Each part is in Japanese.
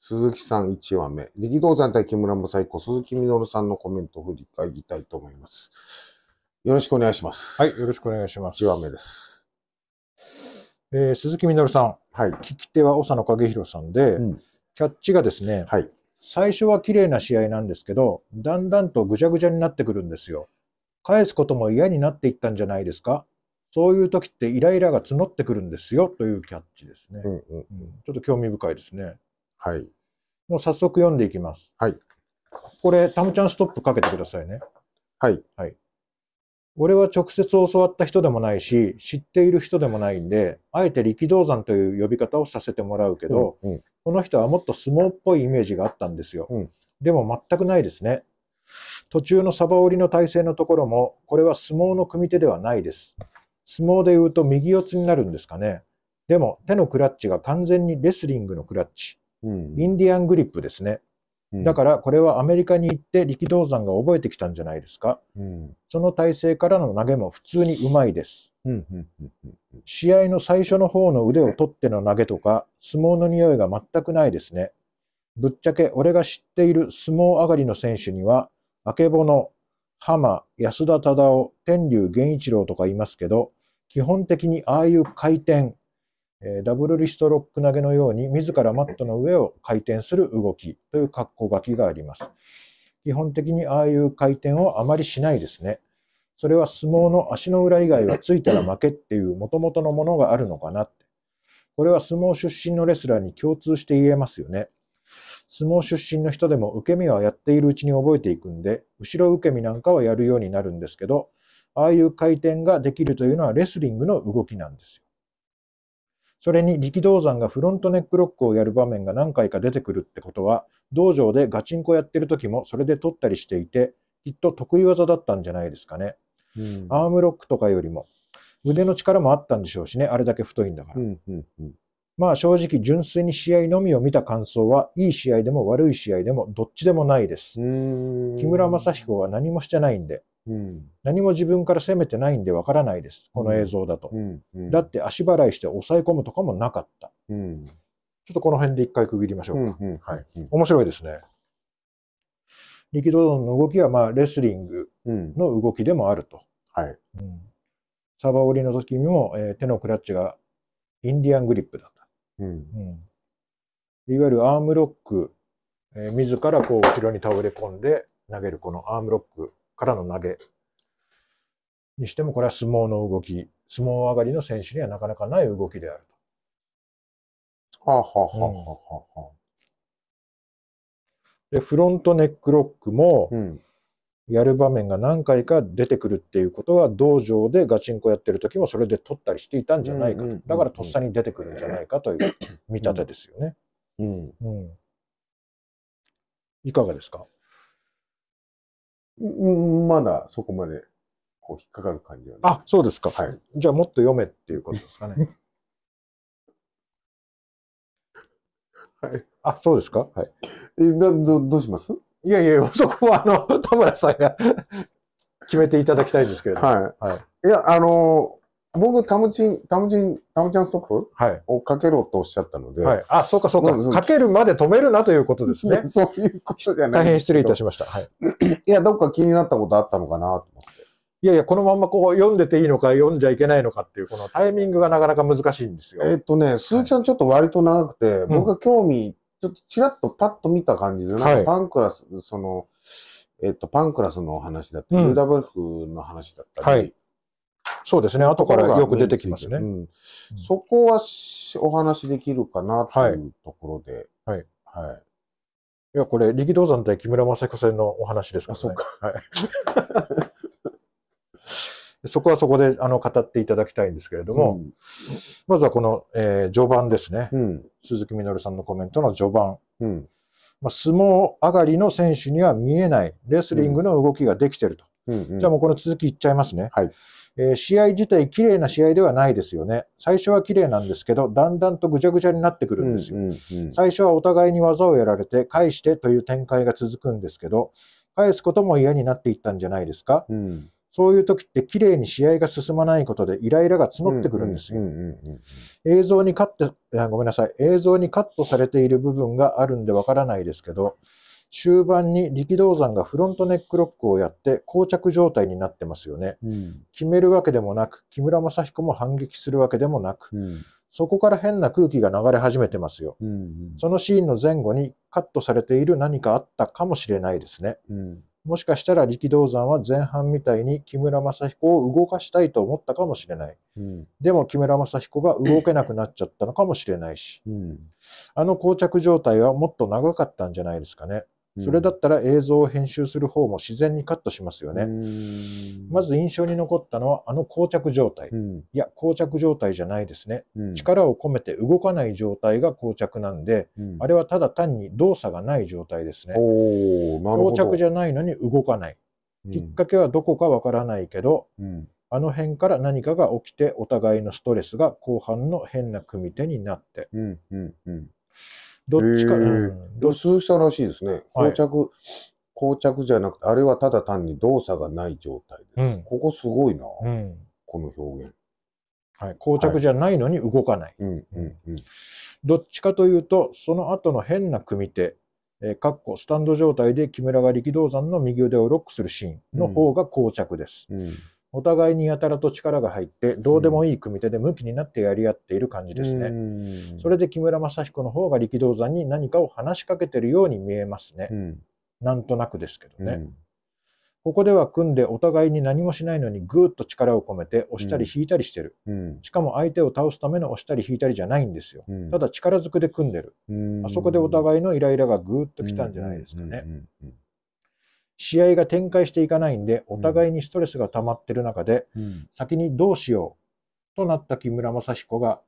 鈴木さん1話目。力道山対木村も最高。鈴木みのるさんのコメントを振り返りたいと思います。よろしくお願いします。はい、よろしくお願いします。1話目です。えー、鈴木みのるさん。はい。聞き手は長野影弘さんで、うん、キャッチがですね、はい。最初は綺麗な試合なんですけど、だんだんとぐちゃぐちゃになってくるんですよ。返すことも嫌になっていったんじゃないですかそういう時ってイライラが募ってくるんですよというキャッチですね。うんうんうん、ちょっと興味深いですね。はい。もう早速読んでいきます。はい。これ、タムちゃんストップかけてくださいね。はい。はい。俺は直接教わった人でもないし、知っている人でもないんで、あえて力道山という呼び方をさせてもらうけど、うんうん、この人はもっと相撲っぽいイメージがあったんですよ。うん、でも全くないですね。途中のサバ折りの体勢のところも、これは相撲の組手ではないです。相撲で言うと右四つになるんですかね。でも手のクラッチが完全にレスリングのクラッチ。うん、インディアングリップですね。だからこれはアメリカに行って力道山が覚えてきたんじゃないですか。うん、その体勢からの投げも普通にうまいです。うんうんうん試合の最初の方の腕を取っての投げとか、相撲の匂いが全くないですね。ぶっちゃけ俺が知っている相撲上がりの選手には、あけぼの、浜、安田忠夫、天竜源一郎とかいますけど、基本的にああいう回転、えダブルリストロック投げのように自らマットの上を回転する動きという格好書きがあります。基本的にああいう回転をあまりしないですね。それは相撲の足の裏以外はついたら負けっていう元々のものがあるのかなって。これは相撲出身のレスラーに共通して言えますよね。相撲出身の人でも受け身はやっているうちに覚えていくんで、後ろ受け身なんかはやるようになるんですけど、ああいう回転ができるというのはレスリングの動きなんですよ。それに力道山がフロントネックロックをやる場面が何回か出てくるってことは、道場でガチンコやってる時もそれで取ったりしていて、きっと得意技だったんじゃないですかね。うん、アームロックとかよりも。腕の力もあったんでしょうしね、あれだけ太いんだから。うんうんうんまあ正直純粋に試合のみを見た感想はいい試合でも悪い試合でもどっちでもないです。木村正彦は何もしてないんで、うん、何も自分から攻めてないんでわからないです、この映像だと。うんうん、だって足払いして抑え込むとかもなかった。ちょっとこの辺で一回区切りましょうか。はい、面白いですね。力道の動きは、まあ、レスリングの動きでもあると。はい、サバ折りの時にも、えー、手のクラッチがインディアングリップだった。いわゆるアームロック、えー、自らこう後ろに倒れ込んで投げるこのアームロックからの投げにしてもこれは相撲の動き相撲上がりの選手にはなかなかない動きであると。はあはあはあはあ、は、うん、でフロントネックロックも、やる場面が何回か出てくるっていうことは道場でガチンコやってる時もそれで取ったりしていたんじゃないかと、だからとっさに出てくるんじゃないかという見立てですよね。うん、うん、いかがですかまだそこまでこう引っかかる感じはあ、そうですか。はい。じゃあもっと読めっていうことですかね。はい。あ、そうですかはい。え、な、ど、どうしますいやいや、そこはあの、田村さんが 決めていただきたいんですけれども。はい。はい、いや、あの、僕、タムチン、タムチン、タムちゃんストップ、はい、をかけろとおっしゃったので。はい、あ、そうかそうか、かけるまで止めるなということですね。そういうことじゃない。大変失礼いたしました。はい、いや、どっか気になったことあったのかなと思って。いやいや、このままこう読んでていいのか読んじゃいけないのかっていう、このタイミングがなかなか難しいんですよ。えっとね、すーちゃんちょっと割と長くて、はい、僕が興味、ちょっとちらっとパッと見た感じで、なんかパンクラス、その、えっと、パンクラスの話だったり、u w ルダブルの話だったり、はいそうですね。後からよく出てきますね。そこはお話できるかなというところで。はい。はい。はい、や、これ、力道山対木村正彦戦のお話ですから、ね、そうか。はい。そこはそこであの語っていただきたいんですけれども、うん、まずはこの、えー、序盤ですね、うん、鈴木みのるさんのコメントの序盤、うん、まあ、相撲上がりの選手には見えないレスリングの動きができてると、じゃあもうこの続きいっちゃいますね、はい、えー、試合自体綺麗な試合ではないですよね。最初は綺麗なんですけど、だんだんとぐちゃぐちゃになってくるんですよ。うんうんうん、最初はお互いに技をやられて、返してという展開が続くんですけど、返すことも嫌になっていったんじゃないですか。うん、そういう時って綺麗に試合が進まないことでイライラが募ってくるんですよ。映像にカット、ごめんなさい。映像にカットされている部分があるんでわからないですけど、終盤に力道山がフロントネックロックをやって膠着状態になってますよね、うん、決めるわけでもなく木村雅彦も反撃するわけでもなく、うん、そこから変な空気が流れ始めてますよ、うんうん、そのシーンの前後にカットされている何かあったかもしれないですね、うん、もしかしたら力道山は前半みたいに木村雅彦を動かしたいと思ったかもしれない、でも木村雅彦が動けなくなっちゃったのかもしれないし、あの膠着状態はもっと長かったんじゃないですかね、それだったら映像を編集する方も自然にカットしますよね。まず印象に残ったのはあの膠着状態。うん、いや、膠着状態じゃないですね。うん、力を込めて動かない状態が膠着なんで、うん、あれはただ単に動作がない状態ですね。膠着じゃないのに動かない。きっかけはどこかわからないけど、あの辺から何かが起きてお互いのストレスが後半の変な組み手になって。どっちか、えー、ど数したらしいですね。膠着、はい、膠着じゃなくて、あれはただ単に動作がない状態です。うん、ここすごいな、うん、この表現。はい、膠着じゃないのに動かない。どっちかというと、その後の変な組手、えー、かっこスタンド状態で木村が力道山の右腕をロックするシーンの方が膠着です。うん、うんお互いにやたらと力が入って、どうでもいい組手で向きになってやり合っている感じですね。それで木村正彦の方が力道山に何かを話しかけてるように見えますね。うん、なんとなくですけどね。うん、ここでは組んでお互いに何もしないのにぐーっと力を込めて押したり引いたりしてる、うん、しかも相手を倒すための押したり引いたりじゃないんですよ、ただ力ずくで組んでる、あそこでお互いのイライラがぐーっときたんじゃないですかね。試合が展開していかないんで、お互いにストレスが溜まってる中で、うん、先にどうしようとなった木村雅彦が、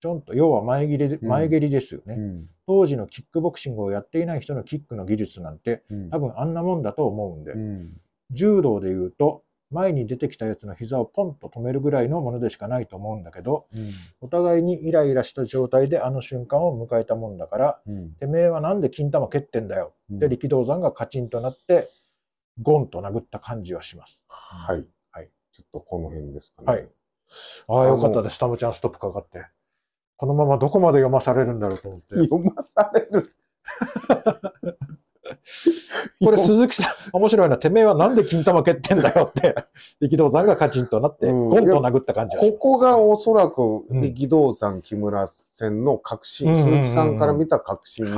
ちょんと、要は前蹴りで、前蹴りですよね、うん、当時のキックボクシングをやっていない人のキックの技術なんて、多分あんなもんだと思うんで、柔道で言うと、前に出てきたやつの膝をポンと止めるぐらいのものでしかないと思うんだけど、うん、お互いにイライラした状態であの瞬間を迎えたもんだから、うん、てめえはなんで金玉蹴ってんだよって力道山がカチンとなってゴンと殴った感じはします。はい。はい。ちょっとこの辺ですかね。はい。ああ、よかったです。タムちゃんストップかかって。このままどこまで読まされるんだろうと思って。読まされる これ鈴木さん、面白いな。てめえはなんで金玉蹴ってんだよって、力道山がカチンとなって、ゴンと殴った感じがします、うん、ここがおそらく力道山、木村戦の核心、うん、鈴木さんから見た核心の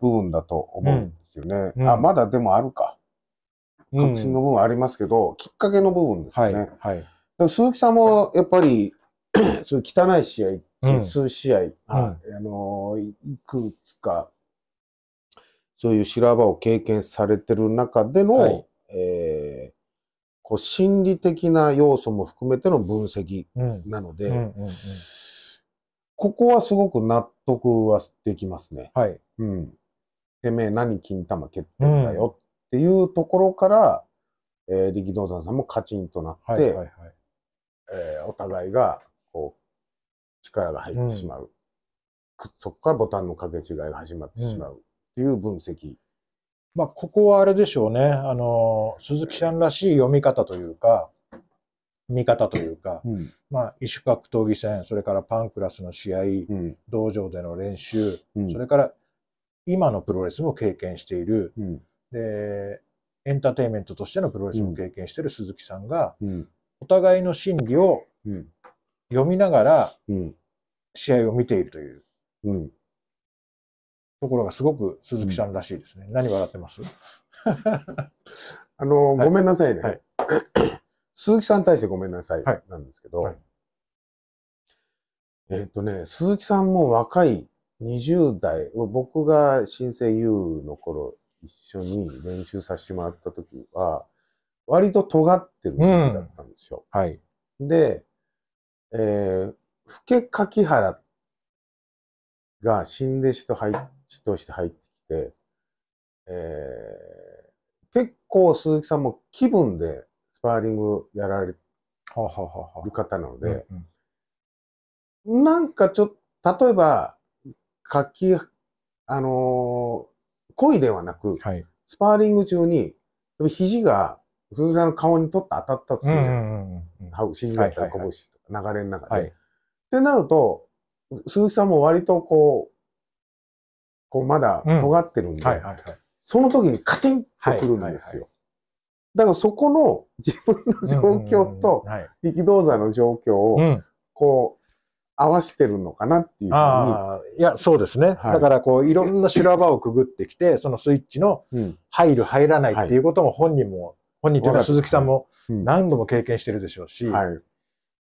部分だと思うんですよね。あ、まだでもあるか。確信の部分ありますけど、うん、きっかけの部分ですね。はいはい、鈴木さんもやっぱり、そういう汚い試合、数試合、うん、あのいくつか、そういう修羅場を経験されてる中での、はい、えー、こう心理的な要素も含めての分析なので、うんうんうんうん、ここはすごく納得はできますね。はい、うん、てめえ何金玉蹴ってんだよっていうところから、えー、力道山さんもカチンとなって、はいはいはい、えー、お互いがこう力が入ってしまう、うん、そこからボタンの掛け違いが始まってしまうっていう分析。うん、まあ、ここはあれでしょうね。あの、鈴木さんらしい読み方というか、見方というか、うん、まあ、異種格闘技戦、それからパンクラスの試合、うん、道場での練習、うん、それから今のプロレスも経験している、で、エンターテインメントとしてのプロレスも経験してる鈴木さんが、お互いの心理を読みながら、試合を見ているという、ところがすごく鈴木さんらしいですね。何笑ってます あの、ごめんなさいね。はい、鈴木さん対してごめんなさいなんですけど、はいはい、えっ、とね、鈴木さんも若い20代、僕が新生 U の頃一緒に練習させてもらった時は、割と尖ってる時期だったんですよ。うん、はい。で、えー、ふけ柿原が新弟子と入として入ってきて、えー、結構鈴木さんも気分でスパーリングやられる方なので、ははうんうん、なんかちょっと、例えば、柿、あの故意ではなく、はい、スパーリング中に、肘が鈴木さんの顔にとって当たったとするじゃないですか。うんん、肘だったら拳、はいはい、流れの中で。はい、ってなると、鈴木さんも割とこう、こうまだ尖ってるんで、うんはいはいはい、その時にカチンってくるんですよ。はいはいはい、だからそこの自分の状況と力道山の状況を、こう、合わせてるのかなっていうふうに。いや、そうですね。はい、だから、こう、いろんな修羅場をくぐってきて、そのスイッチの入る、入らないっていうことも本人も、はい、本人というか鈴木さんも何度も経験してるでしょうし、はい、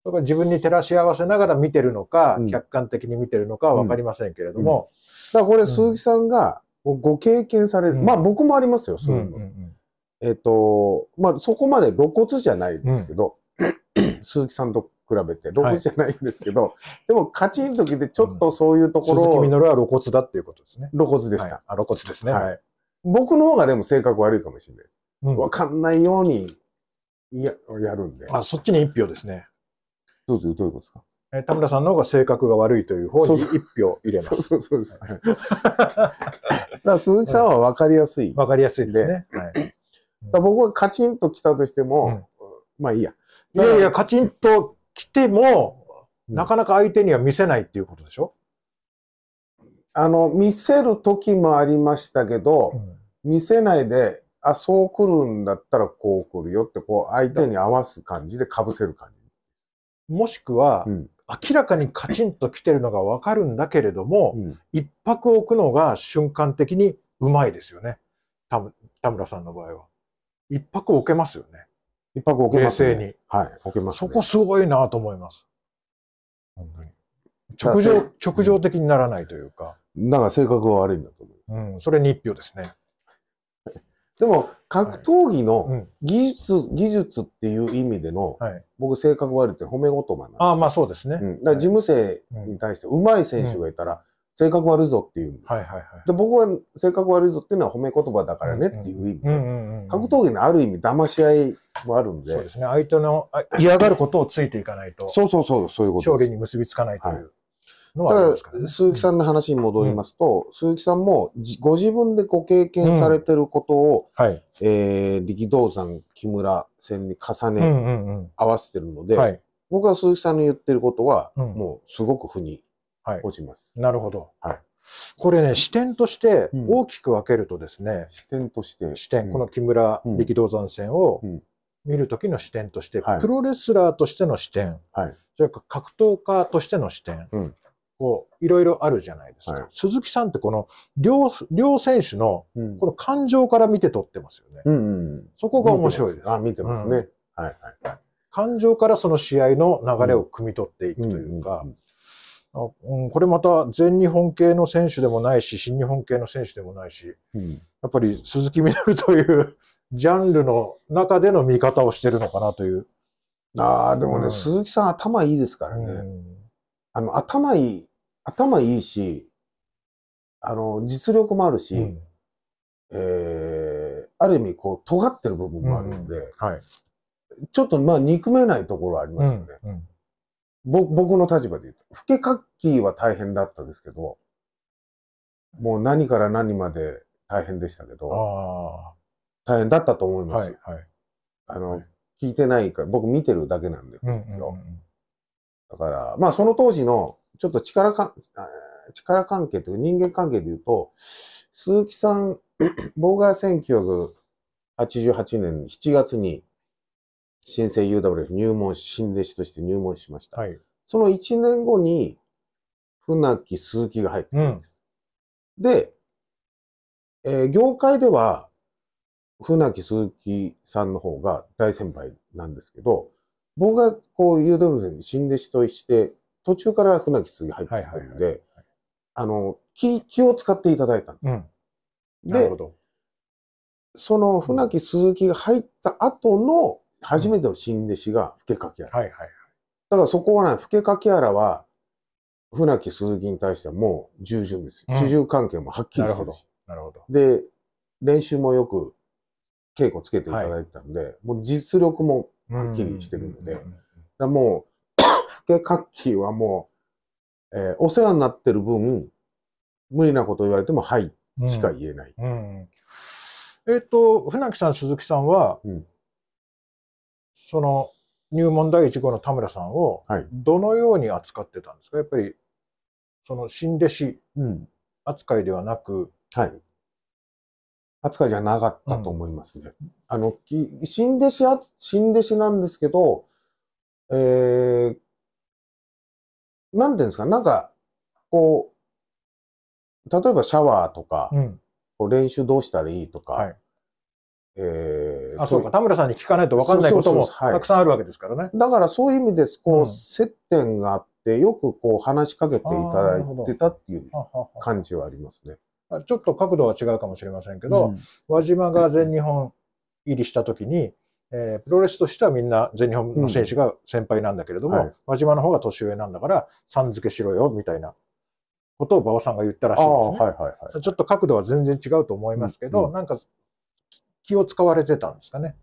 だから自分に照らし合わせながら見てるのか、うん、客観的に見てるのかは分かりませんけれども。うんうん、だから、これ、鈴木さんがご経験される、まあ、僕もありますよ、そういうの。うんうんうんえっ、と、まあ、そこまで露骨じゃないですけど、鈴木さんと比べて、露骨じゃないんですけど、はい、でもカチンときてちょっとそういうところを、うん、鈴木実は露骨だっていうことですね。露骨でした。はい、あ露骨ですね、はい。僕の方がでも性格悪いかもしれないです。うん、わ、かんないようにややるんで。あ、そっちに一票ですね。どうぞ、どういうことですかえ田村さんの方が性格が悪いという方に一票入れます。そうそうそうです。だから鈴木さんは分かりやすい。分かりやすいですね。はい、僕はカチンと来たとしても、うん、まあいいや。いやいや、カチンと来ても、なかなか相手には見せないっていうことでしょあの、見せる時もありましたけど、うん、見せないで、あ、そう来るんだったらこう来るよって、こう相手に合わす感じでかぶせる感じ。もしくは、うん、明らかにカチンと来てるのがわかるんだけれども、うん、一泊置くのが瞬間的にうまいですよね。田村さんの場合は。一泊置けますよね。一泊置けます、ね、冷静に。はい。置けます、ね、そこすごいなと思います。本当に。直情、直情的にならないというか。だかなんか性格が悪いんだと思いうん。それ日票ですね。でも、格闘技の技術、はいうん、技術っていう意味での、はい、僕性格悪いって褒め言葉なんでああ、まあそうですね。うん、だから事務生に対して上手い選手がいたら、性格悪いぞっていうんです。はいはいはい。で、僕は性格悪いぞっていうのは褒め言葉だからねっていう意味で、格闘技のある意味騙し合いもあるんで。そうですね。相手の嫌がることをついていかないと。そうそうそう、そういうこと。勝利に結びつかないという。のはありますかね、鈴木さんの話に戻りますと、うん、鈴木さんもご自分でご経験されてることを、うん、はい、えー、力道山、木村戦に重ね合わせてるので、はい、僕は鈴木さんの言ってることは、うん、もうすごく腑に落ちます。はい、なるほど。はい、これね、視点として大きく分けるとですね、うん、視点として。視点、この木村力道山戦を見るときの視点として、はい、プロレスラーとしての視点、はい、それから格闘家としての視点、うこう、いろいろあるじゃないですか。はい、鈴木さんってこの両、両選手の、この感情から見て取ってますよね。うんうんそこが面白いです。あ、見てますね、うん。はいはいはい。感情からその試合の流れを汲み取っていくというか、あうん、これまた全日本系の選手でもないし、新日本系の選手でもないし、うん、やっぱり鈴木みなるというジャンルの中での見方をしてるのかなという。ああ、でもね、うん、鈴木さん頭いいですからね。うん、あの、頭いい、頭いいし、あの、実力もあるし、うん、えー、ある意味、こう、尖ってる部分もあるので、うんはい、ちょっと、まあ、憎めないところはありますよね。うん僕の立場で言うと。老け活気は大変だったですけど、もう何から何まで大変でしたけど、大変だったと思います。はいはい、あの、はい、聞いてないから、僕見てるだけなんで、うんうんうん、だから、まあその当時の、ちょっと力か、力関係というか人間関係で言うと、鈴木さん、僕が1988年7月に、新生 UWF 入門、新弟子として入門しました。はい、その1年後に、船木鈴木が入ってたんです。うん、で、えー、業界では、船木鈴木さんの方が大先輩なんですけど、僕がこう、UW に新弟子として、途中から船木鈴木入ってきたんで、あの、気、気を使っていただいたんです。うん、なるほど。その船木鈴木が入った後の初めての新弟子が老けかけ原。だからそこはね、老けかけ原は、船木鈴木に対してはもう従順です。主従関係もはっきりしてるし、うん、なるほど。で、練習もよく稽古つけていただいてたんで、はい、もう実力もはっきりしてるので、うんうんうんうん、だもう、ふけかっきーはもう、えー、お世話になってる分、無理なこと言われても、はい、しか言えない。うんうん、えっ、ー、と、船木さん、鈴木さんは、うん、その、入門第一号の田村さんを、どのように扱ってたんですか、はい、やっぱり、その、新弟子扱いではなく、はい、扱いじゃなかったと思いますね。うん、あの、新弟子あ、新弟子なんですけど、えー、なんていうんですか、なんか、こう、例えばシャワーとか、うん、練習どうしたらいいとか、はい、えー、あ、そうか、田村さんに聞かないと分かんないこともたくさんあるわけですからね。だからそういう意味です、こう、うん、接点があって、よくこう話しかけていただいてたっていう感じはありますね。ちょっと角度は違うかもしれませんけど、うん、輪島が全日本入りした時に、えー、プロレスとしてはみんな全日本の選手が先輩なんだけれども、うんはい、輪島の方が年上なんだから、さん付けしろよ、みたいなことを馬場さんが言ったらしいですね、はいはいはい。ちょっと角度は全然違うと思いますけど、うん、なんか気を使われてたんですかね。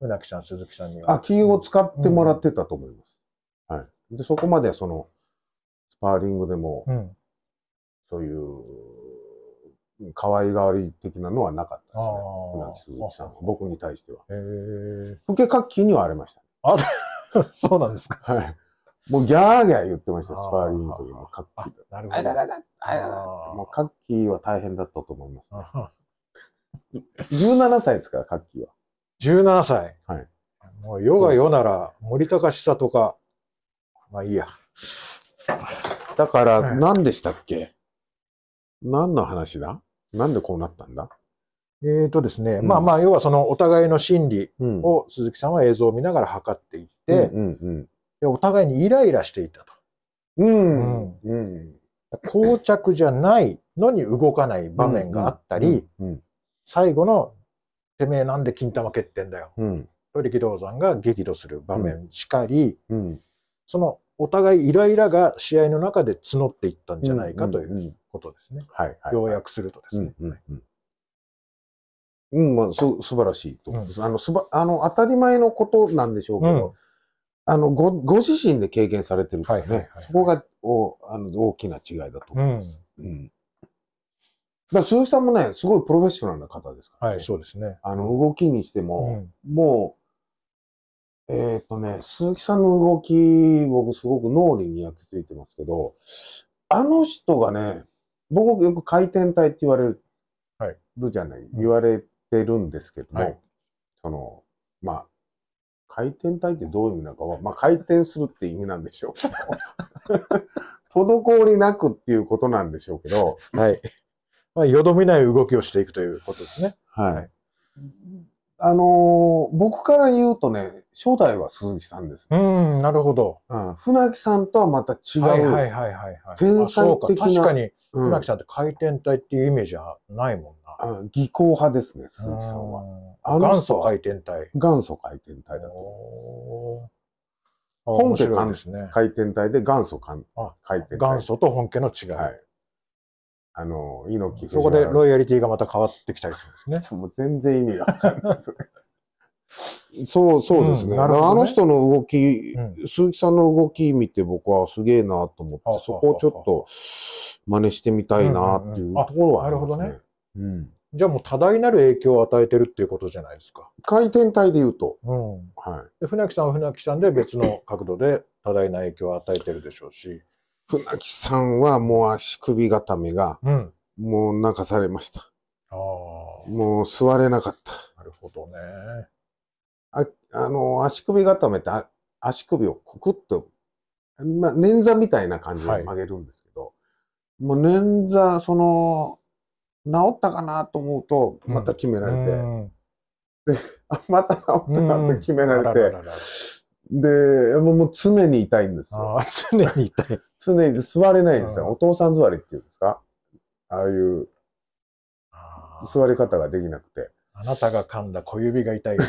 船木さん、鈴木さんには。あ、気を使ってもらってたと思います。うん、はい。で、そこまでその、スパーリングでも、そういう可愛がり的なのはなかったですね。船木鈴木さん僕に対しては。ふけかっきにはありました。あ、そうなんですか。はい。もうギャーギャー言ってました、スパーリングというのは、カッキーなるほど。あだだだあだだもうカッキーは大変だったと思います、17歳ですから、カッキーは。17歳。はい。もう世が世なら、森高久とか、まあいいや。だから、何でしたっけ、何の話だなんでこうなったんだえっ、とですね、うん、まあまあ、要はそのお互いの心理を鈴木さんは映像を見ながら測っていって、でお互いにイライラしていたと。うん。うん。膠着じゃないのに動かない場面があったり、最後の、てめえなんで金玉蹴ってんだよ。うん、と力道山が激怒する場面しかり、うん、そのお互いイライラが試合の中で募っていったんじゃないかという。ことですね。はい、はい。要約するとですね。うん、うんうんうん、まあ、す、素晴らしいと思います。うん、あの、すば、あの、当たり前のことなんでしょうけど、うん、あの、ご、ご自身で経験されてるからね、はいそこが、お、あの、大きな違いだと思います。うん。うん、だ鈴木さんもね、すごいプロフェッショナルな方ですから、ね、はい、そうですね。あの、動きにしても、もう、えっ、ー、とね、鈴木さんの動き、僕すごく脳裏に焼き付いてますけど、あの人がね、僕よく回転体って言われる、じゃない、言われてるんですけども、はい、その、まあ、回転体ってどういう意味なのかは、まあ、回転するって意味なんでしょうけど、滞りなくっていうことなんでしょうけど、はい。まあ、よどみない動きをしていくということですね。はい。あのー、僕から言うとね、初代は鈴木さんです。うん、なるほど。うん。船木さんとはまた違う。はいはいはいはい、はい。天才的な。か確かに、船木さんって回転体っていうイメージはないもんな。うん、技巧派ですね、鈴木さんは。元祖回転体。元祖回転体だと思います。本家ですね。回転体で元祖かん回転体。元祖と本家の違い。はいあの、猪木そこでロイヤリティがまた変わってきたりするんですね。そう全然意味がわかんないですね。そ うそうですね,、うん、ねあの人の動き、うん、鈴木さんの動き見て僕はすげえなと思って、そこをちょっと真似してみたいなっていうところはありますね。んなるほどね。うんじゃあもう多大なる影響を与えてるっていうことじゃないですか。回転体で言うと。うん。はい。で、船木さんは船木さんで別の角度で多大な影響を与えてるでしょうし。船木さんはもう足首固めが、もう泣かされました。ああ。もう座れなかった。なるほどね。あ、あの、足首固めって足首をコクッと、まあ、捻挫みたいな感じで曲げるんですけど、はい、もう捻挫、その、治ったかなと思うと、また決められて、うん、で、また治ったなと決められて、うん、ららで、もう常に痛いんですよ。常に痛い。常に座れないんですよ。お父さん座りっていうんですかああいう座り方ができなくて。あなたが噛んだ小指が痛い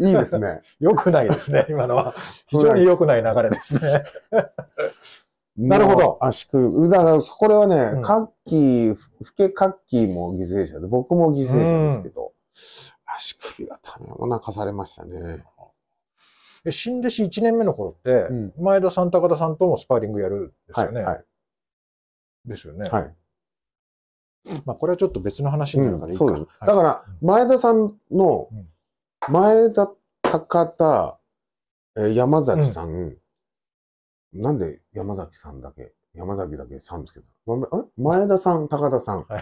いいですね。良くないですね、今のは。非常に良くない流れですね。なるほど。圧縮。だから、これはね、カッキー、ふけカッキーも犠牲者で、僕も犠牲者ですけど、足首が種を泣かされましたね。新弟子1年目の頃って、前田さん、高田さんともスパーリングやるんですよね。はいはい、ですよね。はい。まあ、これはちょっと別の話になるからいいか。うん、だから、前田さんの、前田、高田、山崎さん、うん、なんで山崎さんだけ山崎だけさんすけた。前田さん、高田さん。あ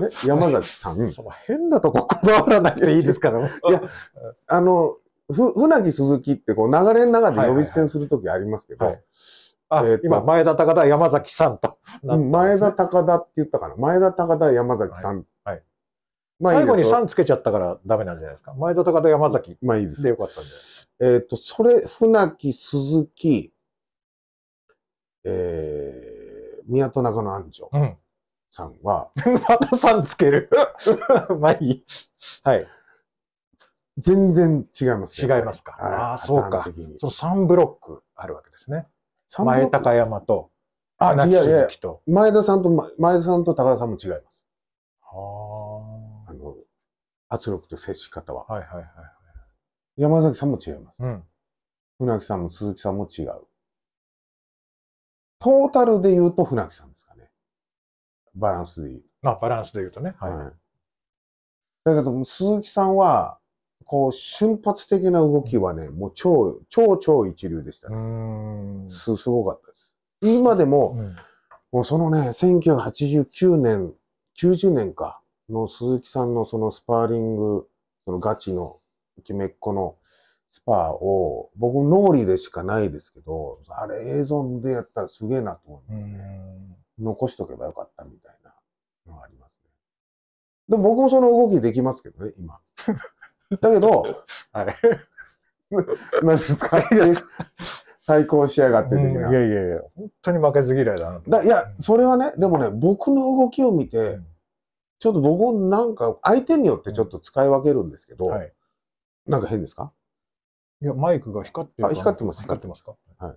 れ山崎さん。その変なとここだわらなくていいですから。いや、あの、ふ、船木鈴木ってこう流れの中で呼び捨てにするときありますけど。はいはいはい、あ、え今、前田高田山崎さんと、ね、前田高田って言ったから、前田高田山崎さん。はい。はい、まあいい、最後に3つけちゃったからダメなんじゃないですか。前田高田山崎。まあいいです。でよかったんじゃないですか。えっ、ー、と、それ、船木鈴木、えー、宮戸中の安城さんは、うん、またさんつける まあいい。はい。全然違います、ね、違いますか。ああ、そうか。そう、3ブロックあるわけですね。前高山と、あ、なきと。前田さんと、前田さんと高田さんも違います。はあ。あの、圧力と接し方は。はいはいはい。山崎さんも違います。うん。船木さんも鈴木さんも違う。トータルで言うと船木さんですかね。バランスで言う。まあ、バランスで言うとね。はい。はい、だけど、鈴木さんは、こう、瞬発的な動きはね、もう超、超超一流でしたね。す、すごかったです。今でも、うん、もうそのね、1989年、90年か、の鈴木さんのそのスパーリング、そのガチの、決めっこのスパーを、僕、脳裏でしかないですけど、あれ映像でやったらすげえなと思いますね。残しとけばよかったみたいなのがありますね。でも僕もその動きできますけどね、今。だけど、あれ、何 ですか対抗しやがって的な、いやいやいや、本当に負けず嫌いだなだ。いや、それはね、でもね、僕の動きを見て、ちょっと僕なんか、相手によってちょっと使い分けるんですけど、うんはい、なんか変ですかいや、マイクが光ってる。光ってます。光ってますか。はい。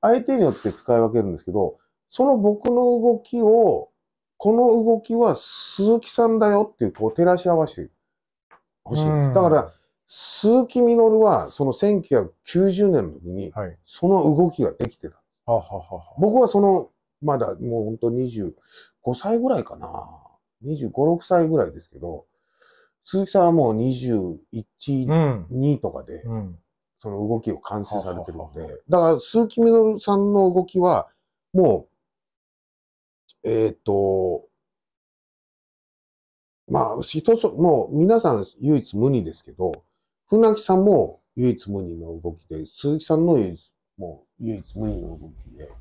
相手によって使い分けるんですけど、その僕の動きを、この動きは鈴木さんだよっていう、こう照らし合わせてほしいんです。だから、鈴木みのるは、その1990年の時に、その動きができてた。はい、僕はその、まだもう本当25歳ぐらいかな。25、6歳ぐらいですけど、鈴木さんはもう21、2とかで、うんその動きを完成されてるので、だから鈴木みのるさんの動きは、もう、えっ、ー、と、まあ、一つ、もう皆さん唯一無二ですけど、船木さんも唯一無二の動きで、鈴木さんの唯一、もう唯一無二の動きで、だ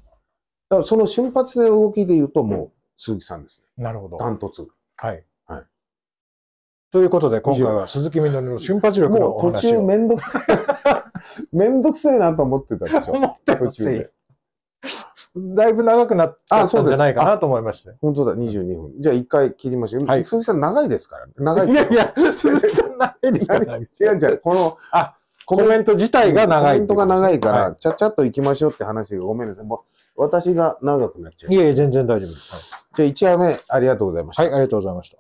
からその瞬発の動きで言うともう鈴木さんですね。なるほど。ダントツ。はい。ということで、今回は鈴木みのりの瞬発力のお話を。途中めんどくせい。めんどくせいなと思ってたでしょ。思って途中だいぶ長くなったんじゃないかなと思いまして。本当だ、22分。じゃあ一回切りましょう。はい、鈴木さん長いですから。長い。いやいや、鈴木さん長いですから。違う違う。この、あ、コメント自体が長い。コメントが長いから、ちゃっちゃっと行きましょうって話がごめんなさい。もう私が長くなっちゃう。いやいや、全然大丈夫です。じゃあ1話目、ありがとうございました。はい、ありがとうございました。